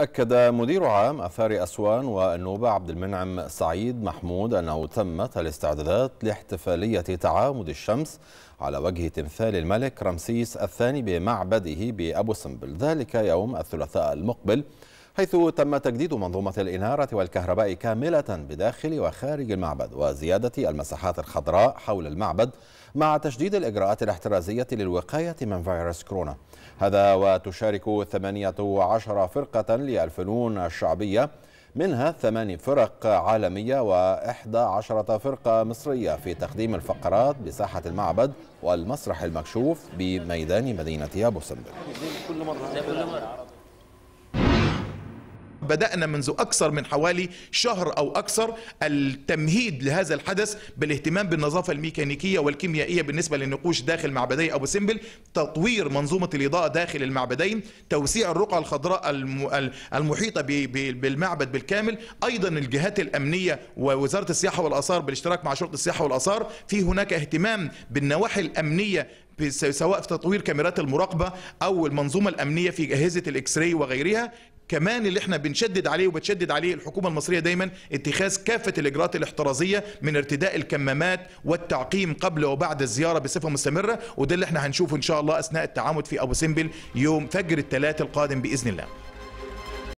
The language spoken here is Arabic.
أكد مدير عام آثار أسوان والنوبة عبد المنعم سعيد محمود أنه تمت الاستعدادات لاحتفالية تعامد الشمس على وجه تمثال الملك رمسيس الثاني بمعبده بأبو سمبل ذلك يوم الثلاثاء المقبل حيث تم تجديد منظومة الإنارة والكهرباء كاملة بداخل وخارج المعبد وزيادة المساحات الخضراء حول المعبد مع تشديد الإجراءات الاحترازية للوقاية من فيروس كورونا هذا وتشارك 18 فرقة للفنون الشعبية منها ثمان فرق عالمية وإحدى عشرة فرقة مصرية في تقديم الفقرات بساحة المعبد والمسرح المكشوف بميدان مدينة أبو سمبل بدأنا منذ أكثر من حوالي شهر أو أكثر التمهيد لهذا الحدث بالاهتمام بالنظافة الميكانيكية والكيميائية بالنسبة للنقوش داخل معبدي أبو سمبل تطوير منظومة الإضاءة داخل المعبدين توسيع الرقعة الخضراء المحيطة بالمعبد بالكامل أيضا الجهات الأمنية ووزارة السياحة والآثار بالاشتراك مع شرطة السياحة والآثار في هناك اهتمام بالنواحي الأمنية سواء في تطوير كاميرات المراقبه او المنظومه الامنيه في اجهزه الاكس راي وغيرها كمان اللي احنا بنشدد عليه وبتشدد عليه الحكومه المصريه دايما اتخاذ كافه الاجراءات الاحترازيه من ارتداء الكمامات والتعقيم قبل وبعد الزياره بصفه مستمره وده اللي احنا هنشوفه ان شاء الله اثناء التعامد في ابو سمبل يوم فجر الثلاث القادم باذن الله